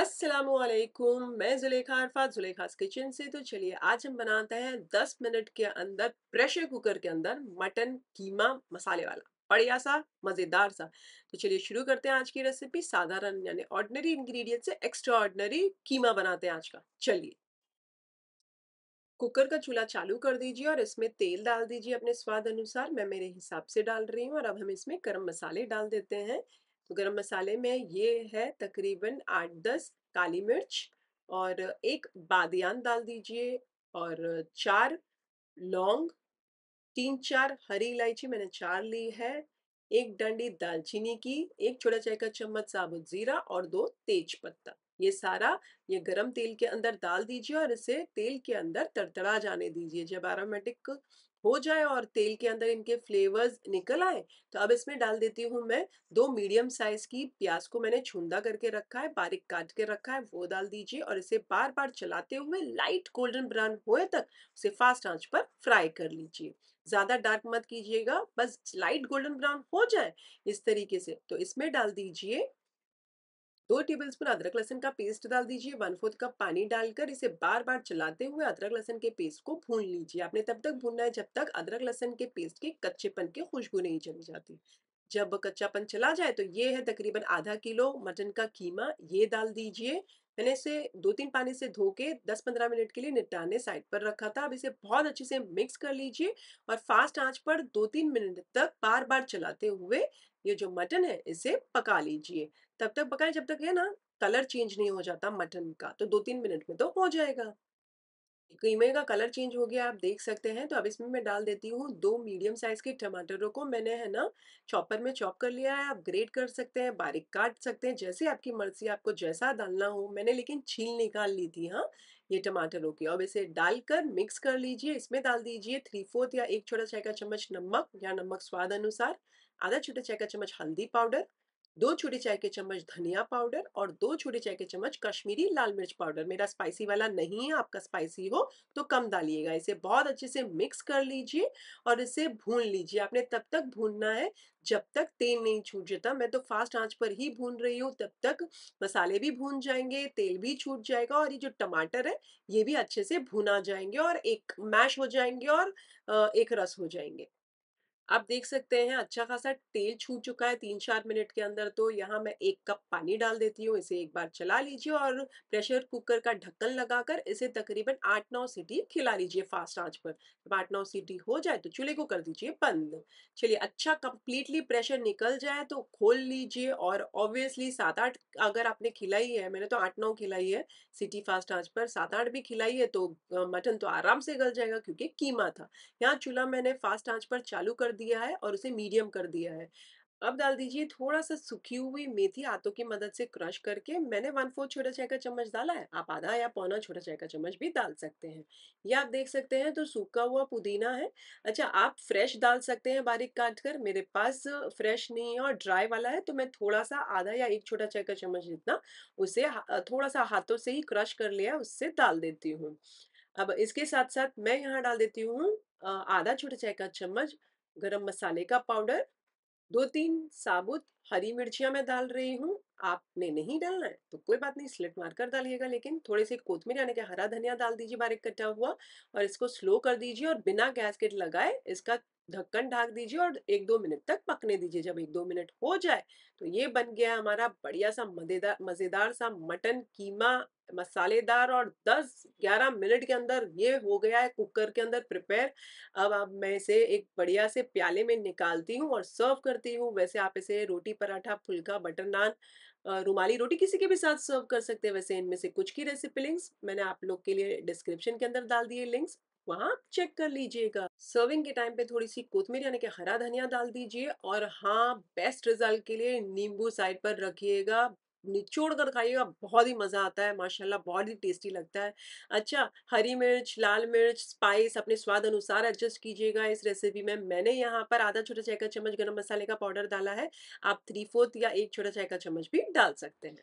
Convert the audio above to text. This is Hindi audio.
असलकुम मैं जुलेखा अरफा जुलेखा किचन से तो चलिए आज हम बनाते हैं 10 मिनट के अंदर प्रेशर कुकर के अंदर मटन कीमा मसाले वाला बढ़िया सा मज़ेदार सा तो चलिए शुरू करते हैं आज की रेसिपी साधारण यानी ऑर्डनरी इंग्रेडिएंट से एक्स्ट्रा ऑर्डनरी कीमा बनाते हैं आज का चलिए कुकर का चूल्हा चालू कर दीजिए और इसमें तेल डाल दीजिए अपने स्वाद अनुसार मैं मेरे हिसाब से डाल रही हूँ और अब हम इसमें गर्म मसाले डाल देते हैं तो गरम मसाले में ये है तकरीबन आठ दस काली मिर्च और एक बादियान डाल दीजिए और चार लौंग तीन चार हरी इलायची मैंने चार ली है एक डंडी दालचीनी की एक छोटा चाय का चम्मच साबुत जीरा और दो तेज पत्ता ये सारा ये गरम तेल के अंदर डाल दीजिए और इसे तेल के अंदर तड़तड़ा जाने दीजिए जब आरोमेटिक हो जाए और तेल के अंदर इनके फ्लेवर्स निकल आए तो अब इसमें डाल देती हूँ मैं दो मीडियम साइज की प्याज को मैंने छूंदा करके रखा है बारीक काट के रखा है वो डाल दीजिए और इसे बार बार चलाते हुए लाइट गोल्डन ब्राउन होए तक उसे फास्ट आंच पर फ्राई कर लीजिए ज्यादा डार्क मत कीजिएगा बस लाइट गोल्डन ब्राउन हो जाए इस तरीके से तो इसमें डाल दीजिए दो टेबलस्पून अदरक लहसन का पेस्ट डाल दीजिए वन फोर्थ कप पानी डालकर इसे बार बार चलाते हुए अदरक लहसन के पेस्ट को भून लीजिए आपने तब तक भूनना है जब तक अदरक लहसन के पेस्ट के कच्चेपन की खुशबू नहीं चली जाती जब कच्चापन चला जाए तो ये है तकरीबन आधा किलो मटन का कीमा ये डाल दीजिए मैंने इसे दो तीन पानी से धो के दस पंद्रह मिनट के लिए निपटाने साइड पर रखा था अब इसे बहुत अच्छे से मिक्स कर लीजिए और फास्ट आंच पर दो तीन मिनट तक बार बार चलाते हुए ये जो मटन है इसे पका लीजिए तब तक पकाए जब तक है ना कलर चेंज नहीं हो जाता मटन का तो दो तीन मिनट में तो हो जाएगा कीमे का कलर चेंज हो गया आप देख सकते हैं तो अब इसमें मैं डाल देती हूँ दो मीडियम साइज के टमाटरों को मैंने है ना चॉपर में चॉप कर लिया है आप ग्रेट कर सकते हैं बारीक काट सकते हैं जैसे आपकी मर्जी आपको जैसा डालना हो मैंने लेकिन छील निकाल ली थी हाँ ये टमाटरों की अब इसे डालकर मिक्स कर लीजिए इसमें डाल दीजिए थ्री फोर्थ या एक छोटा चाय का चम्मच नमक या नमक स्वाद अनुसार आधा छोटा चाय का चम्मच हल्दी पाउडर दो छोटे चाय के चम्मच धनिया पाउडर और दो छोटे चाय के चम्मच कश्मीरी लाल मिर्च पाउडर मेरा स्पाइसी वाला नहीं है आपका स्पाइसी हो तो कम डालिएगा इसे बहुत अच्छे से मिक्स कर लीजिए और इसे भून लीजिए आपने तब तक भूनना है जब तक तेल नहीं छूट जाता मैं तो फास्ट आंच पर ही भून रही हूँ तब तक मसाले भी भून जाएंगे तेल भी छूट जाएगा और ये जो टमाटर है ये भी अच्छे से भुना जाएंगे और एक मैश हो जाएंगे और एक रस हो जाएंगे आप देख सकते हैं अच्छा खासा तेल छूट चुका है तीन चार मिनट के अंदर तो यहाँ मैं एक कप पानी डाल देती हूँ इसे एक बार चला लीजिए और प्रेशर कुकर का ढक्कन लगाकर इसे तकरीबन आठ नौ सीटी खिला लीजिए फास्ट आंच पर जब आठ नौ सीटी हो जाए तो चूल्हे को कर दीजिए बंद चलिए अच्छा कम्प्लीटली प्रेशर निकल जाए तो खोल लीजिए और ऑब्वियसली सात आठ अगर आपने खिलाई है मैंने तो आठ नौ खिलाई है सीटी फास्ट आंच पर सात आठ भी खिलाई है तो मटन तो आराम से गल जाएगा क्योंकि कीमा था यहाँ चूल्हा मैंने फास्ट आंच पर चालू कर दिया है और उसे मीडियम कर दिया है अब डाल दीजिए थोड़ा सा सूखी हुई मेथी हाथों की मदद से क्रश करके मैंने वन फोर्थ छोटा चाय का चम्मच डाला है आप आधा या पौना छोटा चाय का चम्मच भी डाल सकते हैं या आप देख सकते हैं तो सूखा हुआ पुदीना है अच्छा आप फ्रेश डाल सकते हैं बारीक काट कर मेरे पास फ्रेश नहीं है और ड्राई वाला है तो मैं थोड़ा सा आधा या एक छोटा चाय का चम्मच जितना उसे थोड़ा सा हाथों से ही क्रश कर लिया उससे डाल देती हूँ अब इसके साथ साथ मैं यहाँ डाल देती हूँ आधा छोटा चाय का चम्मच गरम मसाले का पाउडर दो तीन साबुत हरी मिर्चियाँ मैं डाल रही हूँ आपने नहीं डालना है तो कोई बात नहीं स्लिट मारकर डालिएगा लेकिन थोड़े से कोथमीर यानी कि हरा धनिया डाल दीजिए बारीक कटा हुआ और इसको स्लो कर दीजिए और बिना गैसकेट लगाए इसका ढक्कन ढाक दीजिए और एक दो मिनट तक पकने दीजिए जब एक दो मिनट हो जाए तो ये बन गया हमारा बढ़िया सा मजेदार मज़ेदार सा मटन कीमा मसालेदार और 10-11 मिनट के अंदर ये हो गया है कुकर के अंदर प्रिपेयर अब अब मैं इसे एक बढ़िया से प्याले में निकालती हूँ और सर्व करती हूँ वैसे आप इसे रोटी रोटी पराठा फुल्का बटर नान रुमाली रोटी किसी के भी साथ सर्व कर सकते हैं वैसे इनमें से कुछ की रेसिपी लिंक्स मैंने आप लोग के लिए डिस्क्रिप्शन के अंदर डाल दिए लिंक्स वहाँ चेक कर लीजिएगा सर्विंग के टाइम पे थोड़ी सी कोथमीर यानी कि हरा धनिया डाल दीजिए और हाँ बेस्ट रिजल्ट के लिए नींबू साइड पर रखिएगा निचोड़ कर खाइएगा बहुत ही मज़ा आता है माशाल्लाह बहुत ही टेस्टी लगता है अच्छा हरी मिर्च लाल मिर्च स्पाइस अपने स्वाद अनुसार एडजस्ट कीजिएगा इस रेसिपी में मैंने यहाँ पर आधा छोटा चाय का चम्मच गरम मसाले का पाउडर डाला है आप थ्री फोर्थ या एक छोटा चाय का चम्मच भी डाल सकते हैं